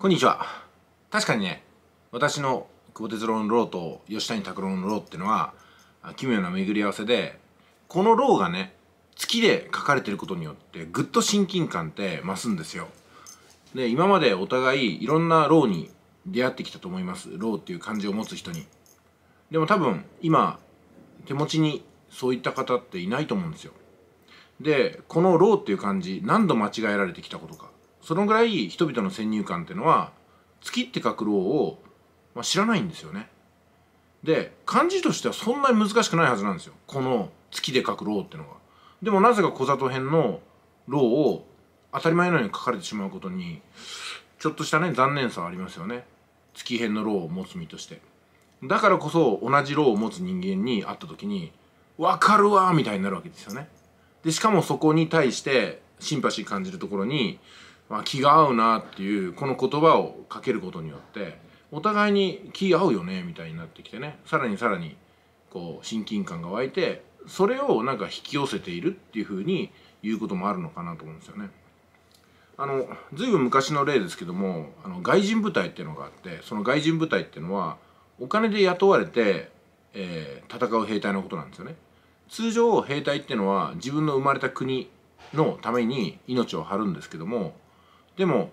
こんにちは。確かにね、私の久保哲郎のローと吉谷拓郎のローってのは、奇妙な巡り合わせで、このローがね、月で書かれてることによって、ぐっと親近感って増すんですよ。で、今までお互いいろんなローに出会ってきたと思います。ローっていう漢字を持つ人に。でも多分、今、手持ちにそういった方っていないと思うんですよ。で、このローっていう漢字、何度間違えられてきたことか。そのぐらい人々の先入観っていうのは月って書くろうを、まあ、知らないんですよね。で漢字としてはそんなに難しくないはずなんですよこの月で書くろうっていうのが。でもなぜか小里編の老を当たり前のように書かれてしまうことにちょっとしたね残念さはありますよね月編の老を持つ身として。だからこそ同じ老を持つ人間に会った時に「分かるわ」みたいになるわけですよね。でしかもそこに対してシンパシー感じるところにまあ、気が合うなっていうこの言葉をかけることによってお互いに気合うよねみたいになってきてねさらにさらにこう親近感が湧いてそれをなんか引き寄せているっていうふうに言うこともあるのかなと思うんですよね。あのぶん昔の例ですけどもあの外人部隊っていうのがあってその外人部隊っていうのはお金で雇われて、えー、戦う兵隊のことなんですよね。通常兵隊っていうのは自分の生まれた国のために命を張るんですけどもでも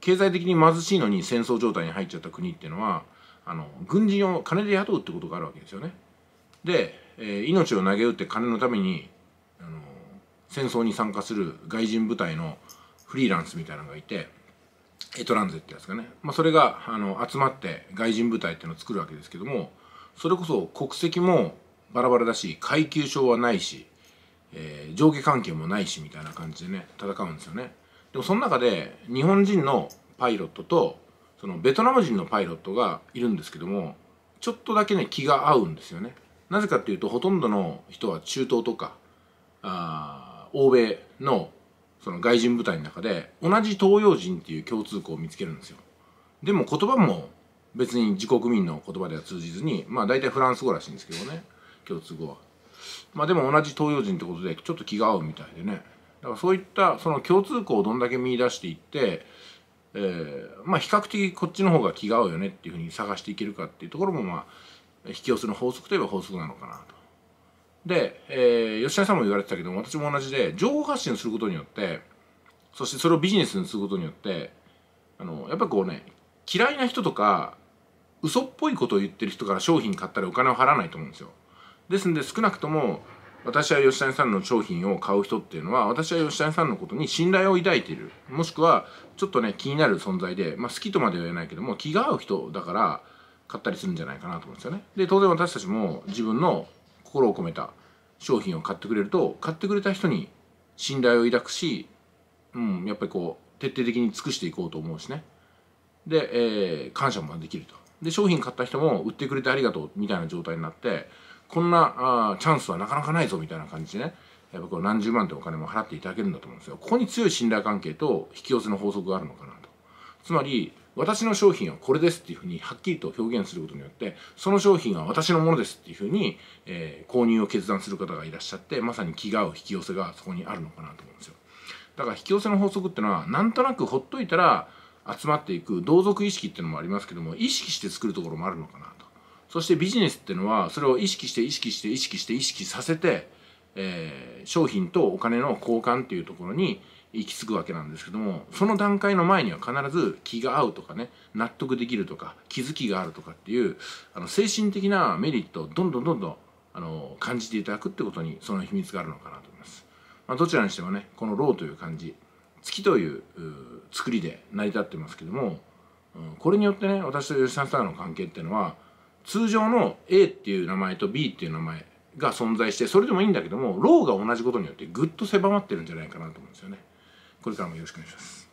経済的に貧しいのに戦争状態に入っちゃった国っていうのはあの軍人を金で雇うってことがあるわけですよね。で、えー、命を投げ打って金のためにあの戦争に参加する外人部隊のフリーランスみたいなのがいてエトランゼってやつかね、まあ、それがあの集まって外人部隊っていうのを作るわけですけどもそれこそ国籍もバラバラだし階級証はないし、えー、上下関係もないしみたいな感じでね戦うんですよね。でもその中で日本人のパイロットとそのベトナム人のパイロットがいるんですけどもちょっとだけね気が合うんですよねなぜかっていうとほとんどの人は中東とかあ欧米のその外人部隊の中で同じ東洋人っていう共通項を見つけるんですよでも言葉も別に自国民の言葉では通じずにまあ大体フランス語らしいんですけどね共通語はまあでも同じ東洋人ってことでちょっと気が合うみたいでねだからそういったその共通項をどんだけ見出していって、えー、まあ比較的こっちの方が気が合うよねっていうふうに探していけるかっていうところもまあ引き寄せの法則といえば法則なのかなと。で、えー、吉田さんも言われてたけど私も同じで情報発信をすることによってそしてそれをビジネスにすることによってあのやっぱりこうね嫌いな人とか嘘っぽいことを言ってる人から商品買ったらお金を払わないと思うんですよ。ですんで少なくとも私は吉谷さんの商品を買う人っていうのは私は吉谷さんのことに信頼を抱いているもしくはちょっとね気になる存在で、まあ、好きとまでは言えないけども気が合う人だから買ったりするんじゃないかなと思うんですよね。で当然私たちも自分の心を込めた商品を買ってくれると買ってくれた人に信頼を抱くし、うん、やっぱりこう徹底的に尽くしていこうと思うしね。で、えー、感謝もできると。で商品買った人も売ってくれてありがとうみたいな状態になってこんなあチャンスはなかなかないぞみたいな感じでねやっぱこう何十万ってお金も払っていただけるんだと思うんですよここに強い信頼関係と引き寄せの法則があるのかなとつまり私の商品はこれですっていうふうにはっきりと表現することによってその商品は私のものですっていうふうに、えー、購入を決断する方がいらっしゃってまさに気が合う引き寄せがそこにあるのかなと思うんですよだから引き寄せの法則っていうのはなんとなくほっといたら集まっていく同族意識っていうのもありますけども意識して作るところもあるのかなとそしてビジネスっていうのはそれを意識して意識して意識して意識させて、えー、商品とお金の交換っていうところに行き着くわけなんですけどもその段階の前には必ず気が合うとかね納得できるとか気づきがあるとかっていうあの精神的なメリットをどんどんどんどんあの感じていただくってことにその秘密があるのかなと思います。まあ、どちらにしてもねこの「ロー」という漢字「月」という作りで成り立ってますけども、うん、これによってね私と吉田さんの関係っていうのは通常の A っていう名前と B っていう名前が存在してそれでもいいんだけどもローが同じことによってぐっと狭まってるんじゃないかなと思うんですよね。これからもよろしくお願いします。